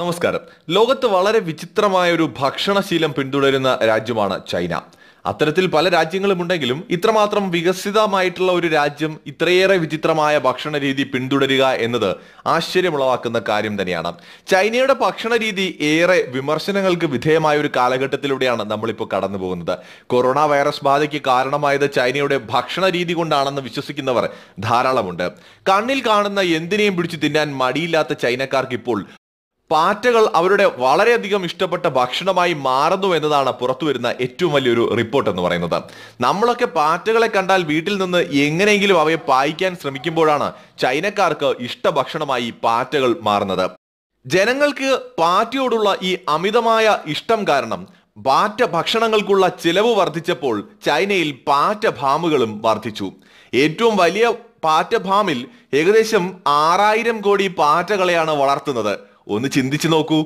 നമസ്കാരം ലോകത്ത് വളരെ വിചിത്രമായ ഒരു ഭക്ഷണശീലം പിന്തുടരുന്ന രാജ്യമാണ് ചൈന അത്തരത്തിൽ പല രാജ്യങ്ങളും ഉണ്ടെങ്കിലും ഇത്രമാത്രം വികസിതമായിട്ടുള്ള ഒരു രാജ്യം ഇത്രയേറെ വിചിത്രമായ ഭക്ഷണ രീതി പിന്തുടരുക എന്നത് ആശ്ചര്യമുളവാക്കുന്ന കാര്യം തന്നെയാണ് ചൈനയുടെ ഭക്ഷണ രീതി ഏറെ വിമർശനങ്ങൾക്ക് വിധേയമായ ഒരു കാലഘട്ടത്തിലൂടെയാണ് നമ്മളിപ്പോൾ കടന്നു പോകുന്നത് കൊറോണ വൈറസ് ബാധയ്ക്ക് കാരണമായത് ചൈനയുടെ ഭക്ഷണ രീതി കൊണ്ടാണെന്ന് വിശ്വസിക്കുന്നവർ ധാരാളമുണ്ട് കണ്ണിൽ കാണുന്ന എന്തിനേയും പിടിച്ചു തിന്നാൻ മടിയില്ലാത്ത ചൈനക്കാർക്ക് ഇപ്പോൾ പാറ്റകൾ അവരുടെ വളരെയധികം ഇഷ്ടപ്പെട്ട ഭക്ഷണമായി മാറുന്നു എന്നതാണ് പുറത്തു വരുന്ന ഏറ്റവും വലിയൊരു റിപ്പോർട്ട് എന്ന് പറയുന്നത് നമ്മളൊക്കെ പാറ്റകളെ കണ്ടാൽ വീട്ടിൽ നിന്ന് എങ്ങനെയെങ്കിലും അവയെ പായിക്കാൻ ശ്രമിക്കുമ്പോഴാണ് ചൈനക്കാർക്ക് ഇഷ്ടഭക്ഷണമായി പാറ്റകൾ മാറുന്നത് ജനങ്ങൾക്ക് പാറ്റയോടുള്ള ഈ അമിതമായ ഇഷ്ടം കാരണം പാറ്റ ഭക്ഷണങ്ങൾക്കുള്ള ചിലവ് വർദ്ധിച്ചപ്പോൾ ചൈനയിൽ പാറ്റ ഫാമുകളും വർദ്ധിച്ചു ഏറ്റവും വലിയ പാറ്റ ഫാമിൽ ഏകദേശം ആറായിരം കോടി പാറ്റകളെയാണ് വളർത്തുന്നത് ഒന്ന് ചിന്തിച്ചു നോക്കൂ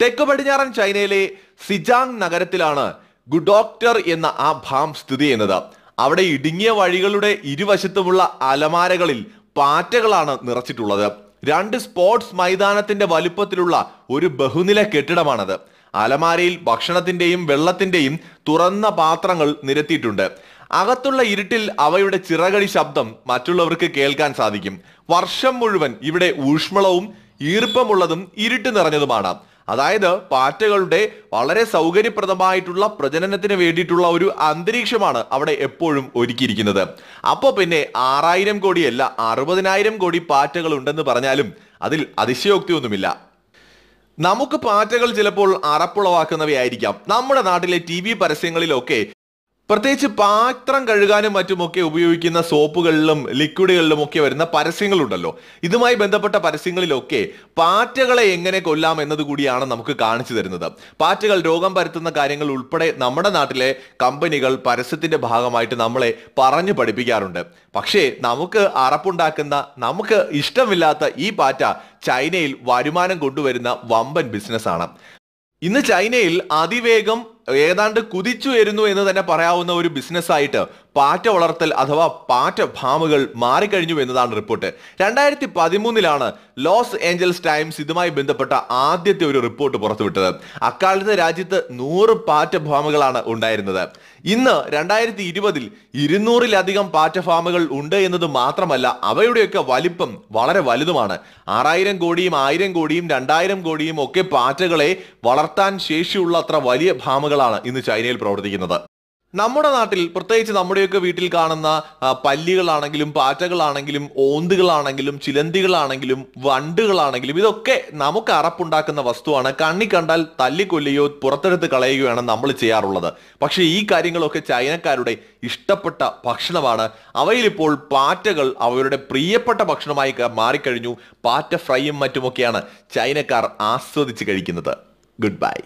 തെക്ക് പടിഞ്ഞാറൻ ചൈനയിലെ സിജാങ് നഗരത്തിലാണ് ഗുഡോക്ടർ എന്ന ആ ഭാം സ്ഥിതി ചെയ്യുന്നത് അവിടെ ഇടുങ്ങിയ വഴികളുടെ ഇരുവശത്തുമുള്ള അലമാരകളിൽ പാറ്റകളാണ് നിറച്ചിട്ടുള്ളത് രണ്ട് സ്പോർട്സ് മൈതാനത്തിന്റെ വലുപ്പത്തിലുള്ള ഒരു ബഹുനില കെട്ടിടമാണത് അലമാരയിൽ ഭക്ഷണത്തിന്റെയും വെള്ളത്തിന്റെയും തുറന്ന പാത്രങ്ങൾ നിരത്തിയിട്ടുണ്ട് അകത്തുള്ള ഇരുട്ടിൽ അവയുടെ ചിറകടി ശബ്ദം മറ്റുള്ളവർക്ക് കേൾക്കാൻ സാധിക്കും വർഷം മുഴുവൻ ഇവിടെ ഊഷ്മളവും ഈർപ്പമുള്ളതും ഇരുട്ട് നിറഞ്ഞതുമാണ് അതായത് പാറ്റകളുടെ വളരെ സൗകര്യപ്രദമായിട്ടുള്ള പ്രജനനത്തിന് വേണ്ടിയിട്ടുള്ള ഒരു അന്തരീക്ഷമാണ് അവിടെ എപ്പോഴും ഒരുക്കിയിരിക്കുന്നത് അപ്പോൾ പിന്നെ ആറായിരം കോടിയല്ല അറുപതിനായിരം കോടി പാറ്റകൾ ഉണ്ടെന്ന് പറഞ്ഞാലും അതിൽ അതിശയോക്തിയൊന്നുമില്ല നമുക്ക് പാറ്റകൾ ചിലപ്പോൾ അറപ്പുളവാക്കുന്നവയായിരിക്കാം നമ്മുടെ നാട്ടിലെ ടി വി പരസ്യങ്ങളിലൊക്കെ പ്രത്യേകിച്ച് പാത്രം കഴുകാനും മറ്റുമൊക്കെ ഉപയോഗിക്കുന്ന സോപ്പുകളിലും ലിക്വിഡുകളിലും ഒക്കെ വരുന്ന പരസ്യങ്ങളുണ്ടല്ലോ ഇതുമായി ബന്ധപ്പെട്ട പരസ്യങ്ങളിലൊക്കെ പാറ്റകളെ എങ്ങനെ കൊല്ലാം എന്നതുകൂടിയാണ് നമുക്ക് കാണിച്ചു തരുന്നത് പാറ്റകൾ രോഗം പരത്തുന്ന കാര്യങ്ങൾ ഉൾപ്പെടെ നമ്മുടെ നാട്ടിലെ കമ്പനികൾ പരസ്യത്തിന്റെ ഭാഗമായിട്ട് നമ്മളെ പറഞ്ഞു പഠിപ്പിക്കാറുണ്ട് പക്ഷേ നമുക്ക് അറപ്പുണ്ടാക്കുന്ന നമുക്ക് ഇഷ്ടമില്ലാത്ത ഈ പാറ്റ ചൈനയിൽ വരുമാനം കൊണ്ടുവരുന്ന വമ്പൻ ബിസിനസ്സാണ് ഇന്ന് ചൈനയിൽ അതിവേഗം ഏതാണ്ട് കുതിച്ചുയരുന്നു എന്ന് തന്നെ പറയാവുന്ന ഒരു ബിസിനസ്സായിട്ട് പാറ്റ വളർത്തൽ അഥവാ പാറ്റ ഫാമുകൾ മാറിക്കഴിഞ്ഞു എന്നതാണ് റിപ്പോർട്ട് രണ്ടായിരത്തി പതിമൂന്നിലാണ് ലോസ് ഏഞ്ചൽസ് ടൈംസ് ഇതുമായി ബന്ധപ്പെട്ട ആദ്യത്തെ ഒരു റിപ്പോർട്ട് പുറത്തുവിട്ടത് അക്കാലത്ത് രാജ്യത്ത് നൂറ് പാറ്റ ഫാമുകളാണ് ഉണ്ടായിരുന്നത് ഇന്ന് രണ്ടായിരത്തി ഇരുപതിൽ ഇരുന്നൂറിലധികം പാറ്റ ഫാമുകൾ ഉണ്ട് എന്നത് മാത്രമല്ല അവയുടെയൊക്കെ വലിപ്പം വളരെ വലുതുമാണ് ആറായിരം കോടിയും ആയിരം കോടിയും രണ്ടായിരം കോടിയും ഒക്കെ പാറ്റകളെ വളർത്താൻ ശേഷിയുള്ള അത്ര വലിയ ഫാമുകൾ ഫാമുകളാണ് ഇന്ന് ചൈനയിൽ പ്രവർത്തിക്കുന്നത് നമ്മുടെ നാട്ടിൽ പ്രത്യേകിച്ച് നമ്മുടെയൊക്കെ വീട്ടിൽ കാണുന്ന പല്ലികളാണെങ്കിലും പാറ്റകളാണെങ്കിലും ഓന്തുകളാണെങ്കിലും ചിലന്തികളാണെങ്കിലും വണ്ടുകളാണെങ്കിലും ഇതൊക്കെ നമുക്ക് അറപ്പുണ്ടാക്കുന്ന വസ്തുവാണ് കണ്ണി കണ്ടാൽ തല്ലിക്കൊല്ലുകയോ പുറത്തെടുത്ത് കളയുകയാണ് നമ്മൾ ചെയ്യാറുള്ളത് പക്ഷേ ഈ കാര്യങ്ങളൊക്കെ ചൈനക്കാരുടെ ഇഷ്ടപ്പെട്ട ഭക്ഷണമാണ് അവയിലിപ്പോൾ പാറ്റകൾ അവരുടെ പ്രിയപ്പെട്ട ഭക്ഷണമായി മാറിക്കഴിഞ്ഞു പാറ്റ ഫ്രൈയും മറ്റുമൊക്കെയാണ് ചൈനക്കാർ ആസ്വദിച്ച് കഴിക്കുന്നത് ഗുഡ് ബൈ